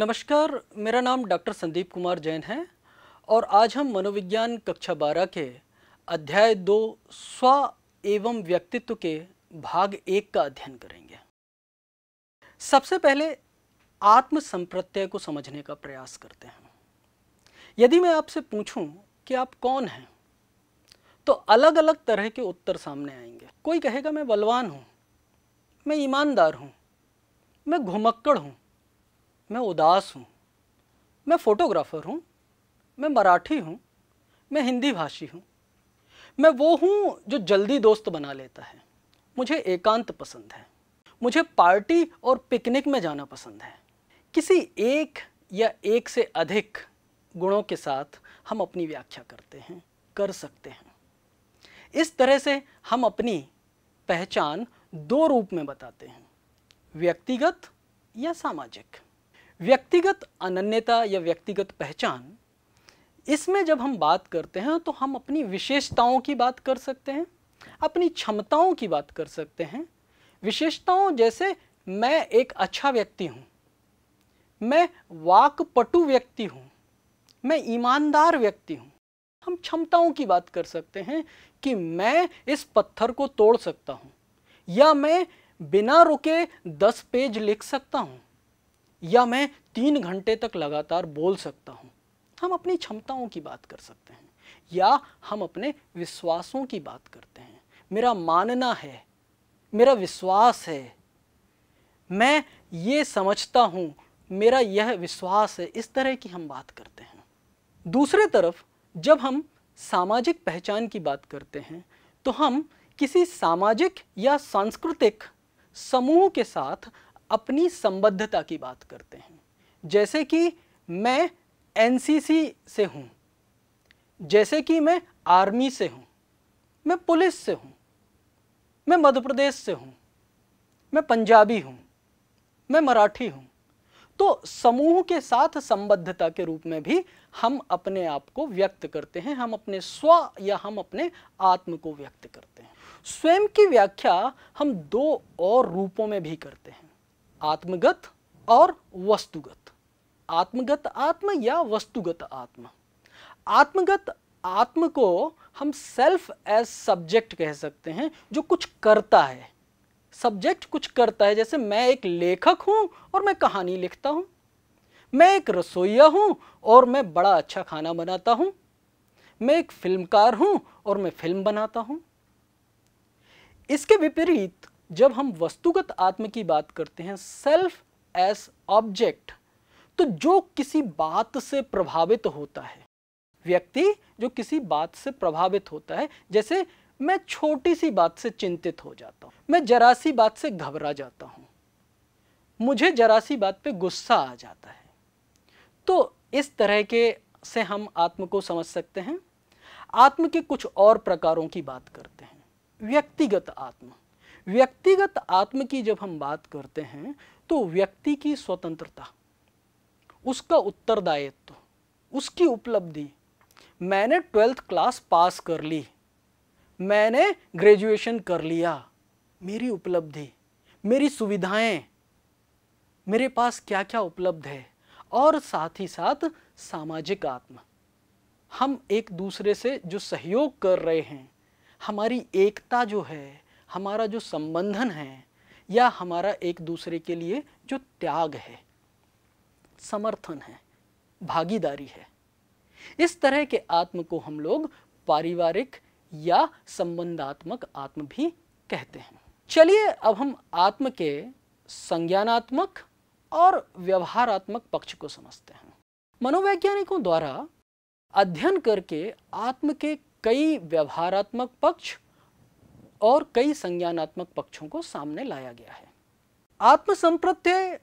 नमस्कार मेरा नाम डॉक्टर संदीप कुमार जैन है और आज हम मनोविज्ञान कक्षा बारह के अध्याय दो स्व एवं व्यक्तित्व के भाग एक का अध्ययन करेंगे सबसे पहले आत्म संप्रत्यय को समझने का प्रयास करते हैं यदि मैं आपसे पूछूं कि आप कौन हैं तो अलग अलग तरह के उत्तर सामने आएंगे कोई कहेगा मैं बलवान हूं मैं ईमानदार हूँ मैं घुमक्कड़ हूँ मैं उदास हूँ मैं फ़ोटोग्राफ़र हूँ मैं मराठी हूँ मैं हिंदी भाषी हूँ मैं वो हूँ जो जल्दी दोस्त बना लेता है मुझे एकांत पसंद है मुझे पार्टी और पिकनिक में जाना पसंद है किसी एक या एक से अधिक गुणों के साथ हम अपनी व्याख्या करते हैं कर सकते हैं इस तरह से हम अपनी पहचान दो रूप में बताते हैं व्यक्तिगत या सामाजिक व्यक्तिगत अनन्यता या व्यक्तिगत पहचान इसमें जब हम बात करते हैं तो हम अपनी विशेषताओं की बात कर सकते हैं अपनी क्षमताओं की बात कर सकते हैं विशेषताओं जैसे मैं एक अच्छा व्यक्ति हूँ मैं वाकपटु व्यक्ति हूँ मैं ईमानदार व्यक्ति हूँ हम क्षमताओं की बात कर सकते हैं कि मैं इस पत्थर को तोड़ सकता हूँ या मैं बिना रुके दस पेज लिख सकता हूँ या मैं तीन घंटे तक लगातार बोल सकता हूँ हम अपनी क्षमताओं की बात कर सकते हैं या हम अपने विश्वासों की बात करते हैं मेरा मानना है मेरा विश्वास है मैं ये समझता हूँ मेरा यह विश्वास है इस तरह की हम बात करते हैं दूसरे तरफ जब हम सामाजिक पहचान की बात करते हैं तो हम किसी सामाजिक या सांस्कृतिक समूह के साथ अपनी संबद्धता की बात करते हैं जैसे कि मैं एनसीसी से हूँ जैसे कि मैं आर्मी से हूँ मैं पुलिस से हूँ मैं मध्य प्रदेश से हूँ मैं पंजाबी हूँ मैं मराठी हूँ तो समूह के साथ संबद्धता के रूप में भी हम अपने आप को व्यक्त करते हैं हम अपने स्व या हम अपने आत्म को व्यक्त करते हैं स्वयं की व्याख्या हम दो और रूपों में भी करते हैं आत्मगत और वस्तुगत आत्मगत आत्म या वस्तुगत आत्म आत्मगत आत्म को हम सेल्फ एज सब्जेक्ट कह सकते हैं जो कुछ करता है सब्जेक्ट कुछ करता है जैसे मैं एक लेखक हूँ और मैं कहानी लिखता हूं मैं एक रसोईया हूँ और मैं बड़ा अच्छा खाना बनाता हूँ मैं एक फिल्मकार हूँ और मैं फिल्म बनाता हूं इसके विपरीत जब हम वस्तुगत आत्म की बात करते हैं सेल्फ एस ऑब्जेक्ट तो जो किसी बात से प्रभावित होता है व्यक्ति जो किसी बात से प्रभावित होता है जैसे मैं छोटी सी बात से चिंतित हो जाता हूं मैं जरा सी बात से घबरा जाता हूं मुझे जरा सी बात पे गुस्सा आ जाता है तो इस तरह के से हम आत्म को समझ सकते हैं आत्म के कुछ और प्रकारों की बात करते हैं व्यक्तिगत आत्मा व्यक्तिगत आत्म की जब हम बात करते हैं तो व्यक्ति की स्वतंत्रता उसका उत्तरदायित्व उसकी उपलब्धि मैंने ट्वेल्थ क्लास पास कर ली मैंने ग्रेजुएशन कर लिया मेरी उपलब्धि मेरी सुविधाएं मेरे पास क्या क्या उपलब्ध है और साथ ही साथ सामाजिक आत्म हम एक दूसरे से जो सहयोग कर रहे हैं हमारी एकता जो है हमारा जो संबंधन है या हमारा एक दूसरे के लिए जो त्याग है समर्थन है भागीदारी है इस तरह के आत्म को हम लोग पारिवारिक या संबंधात्मक आत्म भी कहते हैं चलिए अब हम आत्म के संज्ञानात्मक और व्यवहारात्मक पक्ष को समझते हैं मनोवैज्ञानिकों द्वारा अध्ययन करके आत्म के कई व्यवहारात्मक पक्ष और कई संज्ञानात्मक पक्षों को सामने लाया गया है आत्मसंप्रत्यय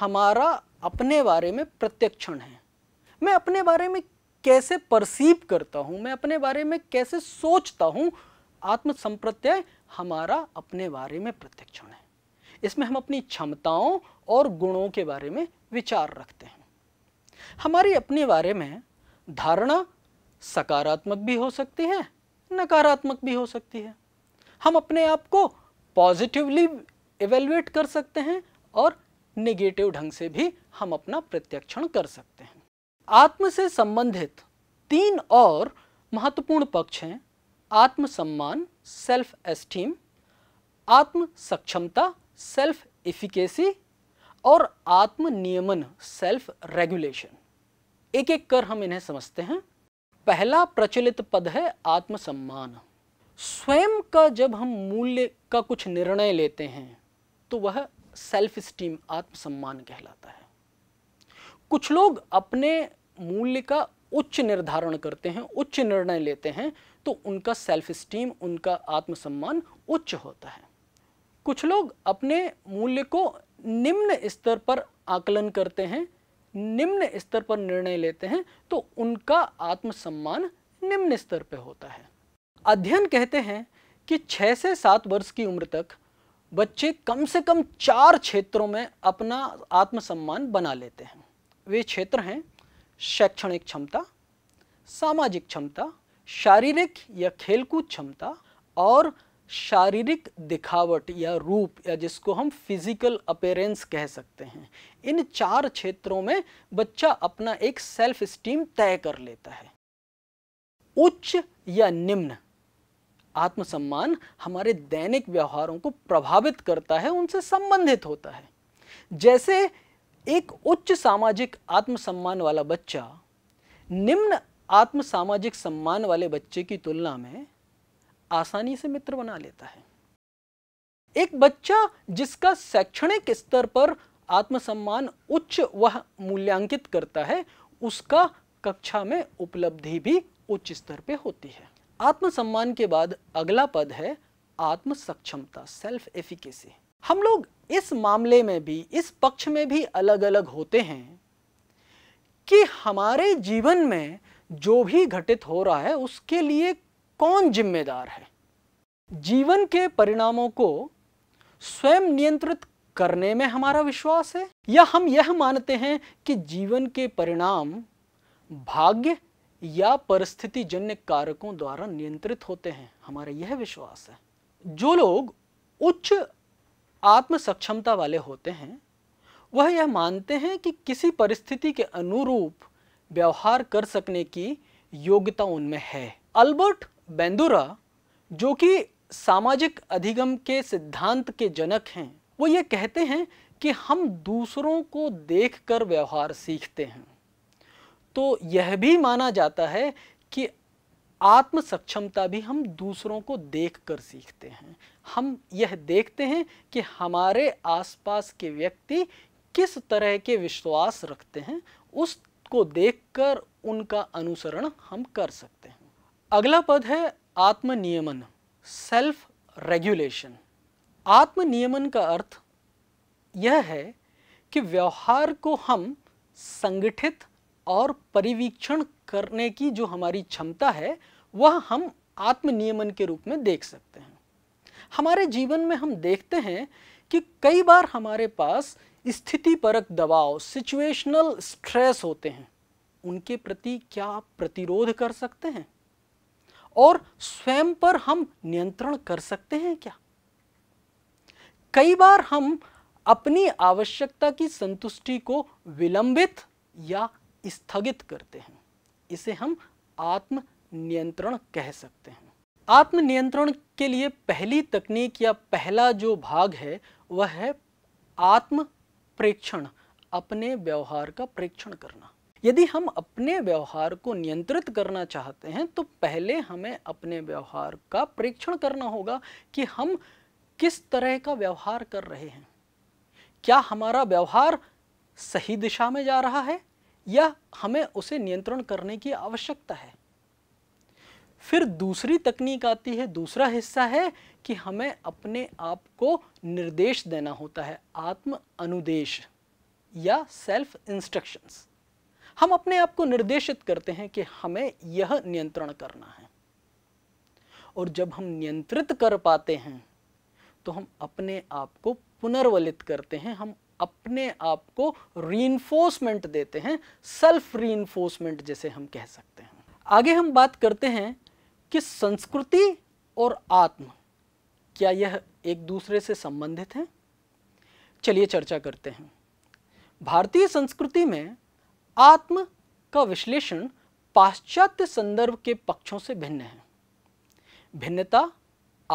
हमारा अपने बारे में प्रत्यक्षण है मैं अपने बारे में कैसे परसीव करता हूँ मैं अपने बारे में कैसे सोचता हूँ आत्मसंप्रत्यय हमारा अपने बारे में प्रत्यक्षण है इसमें हम अपनी क्षमताओं और गुणों के बारे में विचार रखते हैं हमारी अपने बारे में धारणा सकारात्मक भी हो सकती है नकारात्मक भी हो सकती है हम अपने आप को पॉजिटिवली इवेलुएट कर सकते हैं और नेगेटिव ढंग से भी हम अपना प्रत्यक्षण कर सकते हैं आत्म से संबंधित तीन और महत्वपूर्ण पक्ष हैं आत्मसम्मान सेल्फ एस्टीम आत्म सक्षमता सेल्फ इफिकेसी और आत्मनियमन सेल्फ रेगुलेशन एक एक कर हम इन्हें समझते हैं पहला प्रचलित पद है आत्मसम्मान स्वयं का जब हम मूल्य का कुछ निर्णय लेते हैं तो वह सेल्फ स्टीम आत्मसम्मान कहलाता है कुछ लोग अपने मूल्य का उच्च निर्धारण करते हैं उच्च निर्णय लेते हैं तो उनका सेल्फ स्टीम उनका आत्मसम्मान उच्च होता है कुछ लोग अपने मूल्य को निम्न स्तर पर आकलन करते हैं निम्न स्तर पर निर्णय लेते हैं तो उनका आत्मसम्मान निम्न स्तर पर होता है अध्ययन कहते हैं कि छः से सात वर्ष की उम्र तक बच्चे कम से कम चार क्षेत्रों में अपना आत्मसम्मान बना लेते हैं वे क्षेत्र हैं शैक्षणिक क्षमता सामाजिक क्षमता शारीरिक या खेलकूद क्षमता और शारीरिक दिखावट या रूप या जिसको हम फिजिकल अपेरेंस कह सकते हैं इन चार क्षेत्रों में बच्चा अपना एक सेल्फ स्टीम तय कर लेता है उच्च या निम्न आत्मसम्मान हमारे दैनिक व्यवहारों को प्रभावित करता है उनसे संबंधित होता है जैसे एक उच्च सामाजिक आत्मसम्मान वाला बच्चा निम्न आत्म सामाजिक सम्मान वाले बच्चे की तुलना में आसानी से मित्र बना लेता है एक बच्चा जिसका शैक्षणिक स्तर पर आत्मसम्मान उच्च वह मूल्यांकित करता है उसका कक्षा में उपलब्धि भी उच्च स्तर पे होती है आत्मसम्मान के बाद अगला पद है आत्म सक्षमता सेल्फ एफिकेसी हम लोग इस मामले में भी इस पक्ष में भी अलग अलग होते हैं कि हमारे जीवन में जो भी घटित हो रहा है उसके लिए कौन जिम्मेदार है जीवन के परिणामों को स्वयं नियंत्रित करने में हमारा विश्वास है या हम यह मानते हैं कि जीवन के परिणाम भाग्य या परिस्थिति जन्य कारकों द्वारा नियंत्रित होते हैं हमारा यह विश्वास है जो लोग उच्च आत्म सक्षमता वाले होते हैं वह यह मानते हैं कि किसी परिस्थिति के अनुरूप व्यवहार कर सकने की योग्यता उनमें है अल्बर्ट बेंदुरा जो कि सामाजिक अधिगम के सिद्धांत के जनक हैं वो ये कहते हैं कि हम दूसरों को देखकर व्यवहार सीखते हैं तो यह भी माना जाता है कि आत्म सक्षमता भी हम दूसरों को देख कर सीखते हैं हम यह देखते हैं कि हमारे आसपास के व्यक्ति किस तरह के विश्वास रखते हैं उसको देखकर उनका अनुसरण हम कर सकते हैं अगला पद है आत्मनियमन सेल्फ रेगुलेशन आत्मनियमन का अर्थ यह है कि व्यवहार को हम संगठित और परिवीक्षण करने की जो हमारी क्षमता है वह हम आत्मनियमन के रूप में देख सकते हैं हमारे जीवन में हम देखते हैं कि कई बार हमारे पास स्थिति परक दबाव सिचुएशनल स्ट्रेस होते हैं उनके प्रति क्या आप प्रतिरोध कर सकते हैं और स्वयं पर हम नियंत्रण कर सकते हैं क्या कई बार हम अपनी आवश्यकता की संतुष्टि को विलंबित या स्थगित करते हैं इसे हम आत्म नियंत्रण कह सकते हैं आत्म नियंत्रण के लिए पहली तकनीक या पहला जो भाग है वह है आत्म प्रेक्षण अपने व्यवहार का प्रेक्षण करना यदि हम अपने व्यवहार को नियंत्रित करना चाहते हैं तो पहले हमें अपने व्यवहार का प्रेक्षण करना होगा कि हम किस तरह का व्यवहार कर रहे हैं क्या हमारा व्यवहार सही दिशा में जा रहा है या हमें उसे नियंत्रण करने की आवश्यकता है फिर दूसरी तकनीक आती है दूसरा हिस्सा है कि हमें अपने आप को निर्देश देना होता है आत्म अनुदेश या सेल्फ इंस्ट्रक्शंस हम अपने आप को निर्देशित करते हैं कि हमें यह नियंत्रण करना है और जब हम नियंत्रित कर पाते हैं तो हम अपने आप को पुनर्वलित करते हैं हम अपने आप को रीनफोर्समेंट देते हैं सेल्फ रीइन्फोर्समेंट जैसे हम कह सकते हैं आगे हम बात करते हैं कि संस्कृति और आत्म क्या यह एक दूसरे से संबंधित हैं चलिए चर्चा करते हैं भारतीय संस्कृति में आत्म का विश्लेषण पाश्चात्य संदर्भ के पक्षों से भिन्न है भिन्नता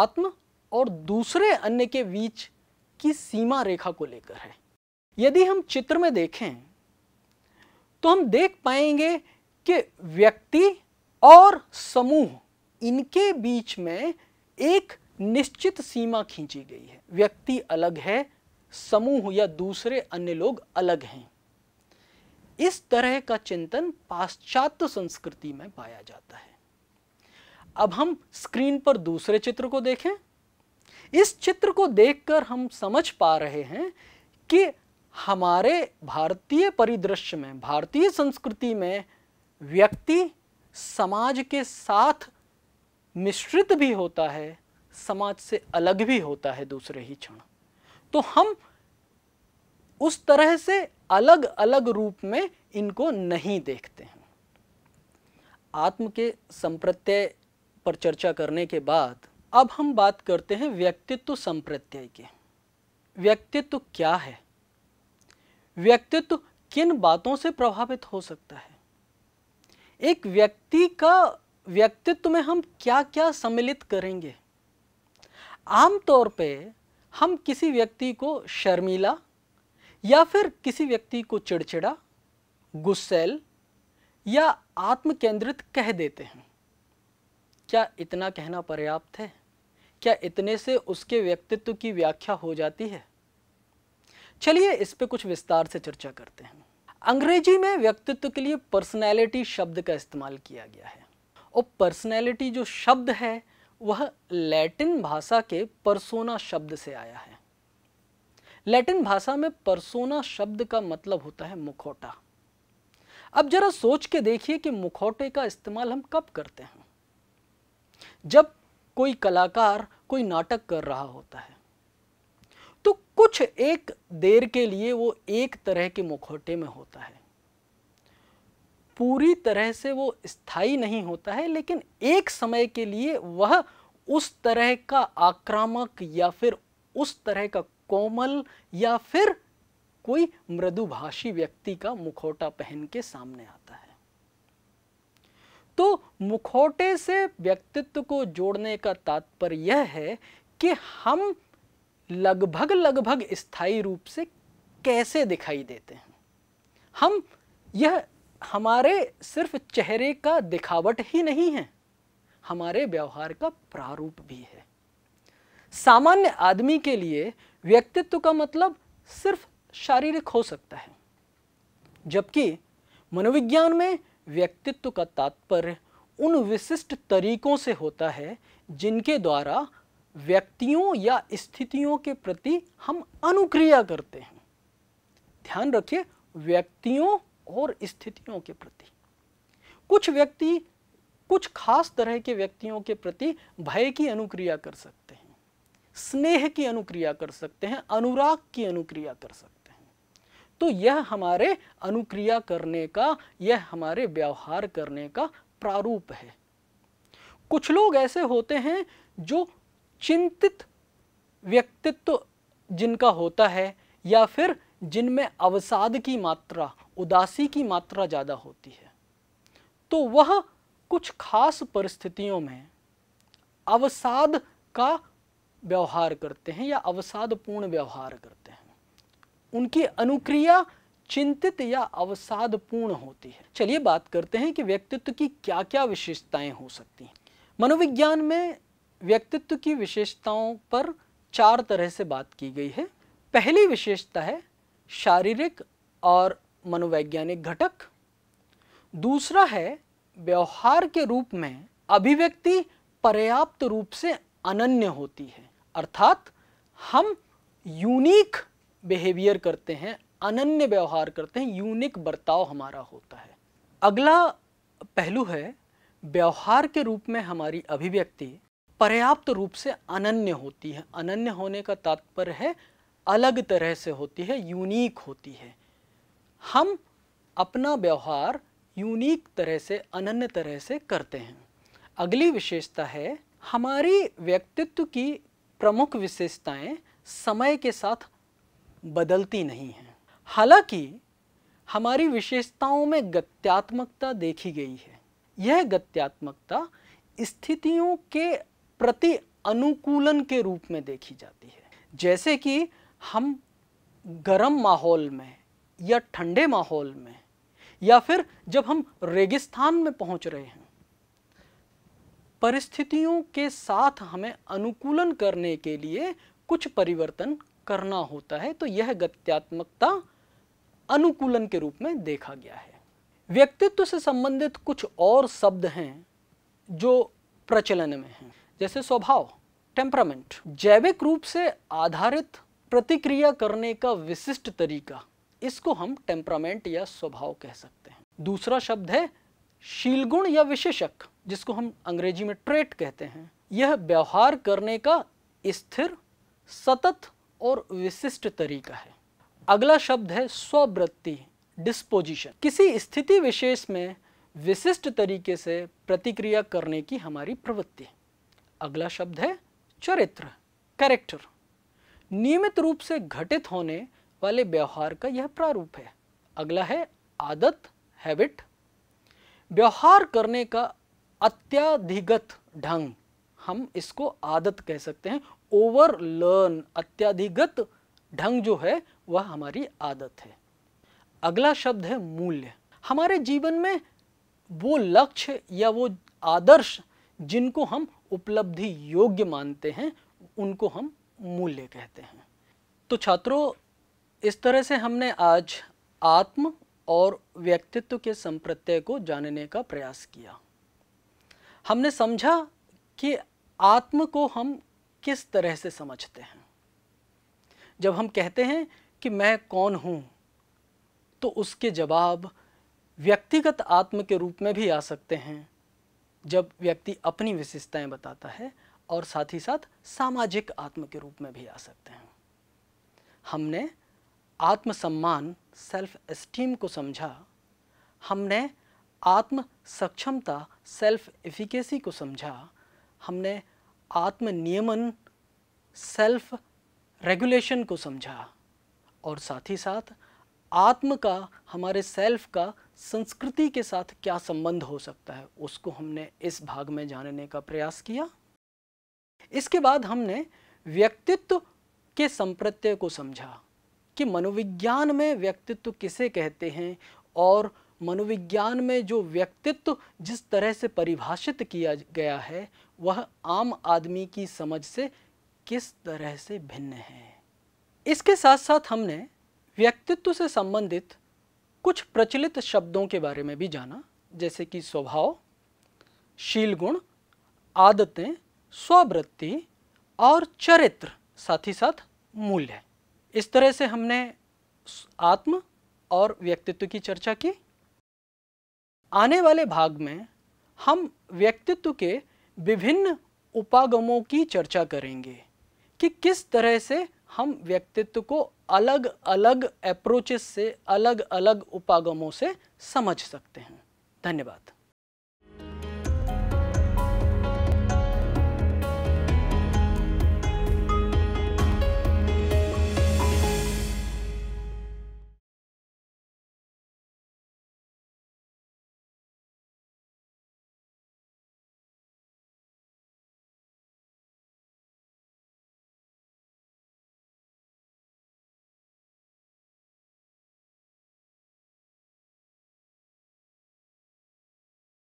आत्म और दूसरे अन्य के बीच की सीमा रेखा को लेकर है यदि हम चित्र में देखें तो हम देख पाएंगे कि व्यक्ति और समूह इनके बीच में एक निश्चित सीमा खींची गई है व्यक्ति अलग है समूह या दूसरे अन्य लोग अलग हैं इस तरह का चिंतन पाश्चात्य संस्कृति में पाया जाता है अब हम स्क्रीन पर दूसरे चित्र को देखें इस चित्र को देखकर हम समझ पा रहे हैं कि हमारे भारतीय परिदृश्य में भारतीय संस्कृति में व्यक्ति समाज के साथ मिश्रित भी होता है समाज से अलग भी होता है दूसरे ही क्षण तो हम उस तरह से अलग अलग रूप में इनको नहीं देखते हैं आत्म के संप्रत्यय पर चर्चा करने के बाद अब हम बात करते हैं व्यक्तित्व संप्रत्यय के व्यक्तित्व क्या है व्यक्तित्व किन बातों से प्रभावित हो सकता है एक व्यक्ति का व्यक्तित्व में हम क्या क्या सम्मिलित करेंगे आमतौर पे हम किसी व्यक्ति को शर्मीला या फिर किसी व्यक्ति को चिड़चिड़ा गुस्सेल या आत्मकेंद्रित कह देते हैं क्या इतना कहना पर्याप्त है क्या इतने से उसके व्यक्तित्व की व्याख्या हो जाती है चलिए इस पे कुछ विस्तार से चर्चा करते हैं अंग्रेजी में व्यक्तित्व के लिए पर्सनैलिटी शब्द का इस्तेमाल किया गया है और पर्सनैलिटी जो शब्द है वह लैटिन भाषा के परसोना शब्द से आया है लैटिन भाषा में परसोना शब्द का मतलब होता है मुखौटा अब जरा सोच के देखिए कि मुखौटे का इस्तेमाल हम कब करते हैं जब कोई कलाकार कोई नाटक कर रहा होता है तो कुछ एक देर के लिए वो एक तरह के मुखौटे में होता है पूरी तरह से वो स्थायी नहीं होता है लेकिन एक समय के लिए वह उस तरह का आक्रामक या फिर उस तरह का कोमल या फिर कोई मृदुभाषी व्यक्ति का मुखौटा पहन के सामने आता है तो मुखौटे से व्यक्तित्व को जोड़ने का तात्पर्य यह है कि हम लगभग लगभग स्थायी रूप से कैसे दिखाई देते हैं हम यह हमारे सिर्फ चेहरे का दिखावट ही नहीं है हमारे व्यवहार का प्रारूप भी है सामान्य आदमी के लिए व्यक्तित्व का मतलब सिर्फ शारीरिक हो सकता है जबकि मनोविज्ञान में व्यक्तित्व का तात्पर्य उन विशिष्ट तरीकों से होता है जिनके द्वारा व्यक्तियों या स्थितियों के प्रति हम अनुक्रिया करते हैं ध्यान रखिए व्यक्तियों और स्थितियों के प्रति कुछ व्यक्ति कुछ खास तरह के व्यक्तियों के प्रति भय की अनुक्रिया कर सकते हैं स्नेह की अनुक्रिया कर सकते हैं अनुराग की अनुक्रिया कर सकते हैं तो यह हमारे अनुक्रिया करने का यह हमारे व्यवहार करने का प्रारूप है कुछ लोग ऐसे होते हैं जो चिंतित व्यक्तित्व जिनका होता है या फिर जिनमें अवसाद की मात्रा उदासी की मात्रा ज़्यादा होती है तो वह कुछ खास परिस्थितियों में अवसाद का व्यवहार करते हैं या अवसादपूर्ण व्यवहार करते हैं उनकी अनुक्रिया चिंतित या अवसादपूर्ण होती है चलिए बात करते हैं कि व्यक्तित्व की क्या क्या विशेषताएं हो सकती हैं मनोविज्ञान में व्यक्तित्व की विशेषताओं पर चार तरह से बात की गई है पहली विशेषता है शारीरिक और मनोवैज्ञानिक घटक दूसरा है व्यवहार के रूप में अभिव्यक्ति पर्याप्त रूप से अनन्य होती है अर्थात हम यूनिक बिहेवियर करते हैं अनन्य व्यवहार करते हैं यूनिक बर्ताव हमारा होता है अगला पहलू है व्यवहार के रूप में हमारी अभिव्यक्ति पर्याप्त रूप से अनन्य होती है अनन्य होने का तात्पर्य है अलग तरह से होती है यूनिक होती है हम अपना व्यवहार यूनिक तरह से अनन्य तरह से करते हैं अगली विशेषता है हमारी व्यक्तित्व की प्रमुख विशेषताएं समय के साथ बदलती नहीं हैं हालांकि हमारी विशेषताओं में गत्यात्मकता देखी गई है यह गत्यात्मकता स्थितियों के प्रति अनुकूलन के रूप में देखी जाती है जैसे कि हम गर्म माहौल में या ठंडे माहौल में या फिर जब हम रेगिस्तान में पहुंच रहे हैं परिस्थितियों के साथ हमें अनुकूलन करने के लिए कुछ परिवर्तन करना होता है तो यह गत्यात्मकता अनुकूलन के रूप में देखा गया है व्यक्तित्व से संबंधित कुछ और शब्द हैं जो प्रचलन में हैं जैसे स्वभाव टेम्परामेंट जैविक रूप से आधारित प्रतिक्रिया करने का विशिष्ट तरीका इसको हम टेम्परामेंट या स्वभाव कह सकते हैं दूसरा शब्द है शीलगुण या विशेषक जिसको हम अंग्रेजी में ट्रेट कहते हैं यह व्यवहार करने का स्थिर सतत और विशिष्ट तरीका है अगला शब्द है स्ववृत्ति डिस्पोजिशन किसी स्थिति विशेष में विशिष्ट तरीके से प्रतिक्रिया करने की हमारी प्रवृत्ति है अगला शब्द है चरित्र कैरेक्टर नियमित रूप से घटित होने वाले व्यवहार का यह प्रारूप है अगला है आदत हैबिट व्यवहार करने का अत्याधिगत ढंग हम इसको आदत कह सकते हैं ओवर लर्न अत्याधिगत ढंग जो है वह हमारी आदत है अगला शब्द है मूल्य हमारे जीवन में वो लक्ष्य या वो आदर्श जिनको हम उपलब्धि योग्य मानते हैं उनको हम मूल्य कहते हैं तो छात्रों इस तरह से हमने आज आत्म और व्यक्तित्व के संप्रत्यय को जानने का प्रयास किया हमने समझा कि आत्म को हम किस तरह से समझते हैं जब हम कहते हैं कि मैं कौन हूं तो उसके जवाब व्यक्तिगत आत्म के रूप में भी आ सकते हैं जब व्यक्ति अपनी विशेषताएं बताता है और साथ ही साथ सामाजिक आत्म के रूप में भी आ सकते हैं हमने आत्मसम्मान सेल्फ एस्टीम को समझा हमने आत्म सक्षमता सेल्फ एफिकेसी को समझा हमने आत्मनियमन सेल्फ रेगुलेशन को समझा और साथ ही साथ आत्म का हमारे सेल्फ का संस्कृति के साथ क्या संबंध हो सकता है उसको हमने इस भाग में जानने का प्रयास किया इसके बाद हमने व्यक्तित्व के संप्रत्यय को समझा कि मनोविज्ञान में व्यक्तित्व किसे कहते हैं और मनोविज्ञान में जो व्यक्तित्व जिस तरह से परिभाषित किया गया है वह आम आदमी की समझ से किस तरह से भिन्न है इसके साथ साथ हमने व्यक्तित्व से संबंधित कुछ प्रचलित शब्दों के बारे में भी जाना जैसे कि स्वभाव शील गुण आदतें स्वृत्ति और चरित्र साथ ही साथ मूल्य इस तरह से हमने आत्म और व्यक्तित्व की चर्चा की आने वाले भाग में हम व्यक्तित्व के विभिन्न उपागमों की चर्चा करेंगे कि किस तरह से हम व्यक्तित्व को अलग अलग अप्रोचेस से अलग अलग उपागमों से समझ सकते हैं धन्यवाद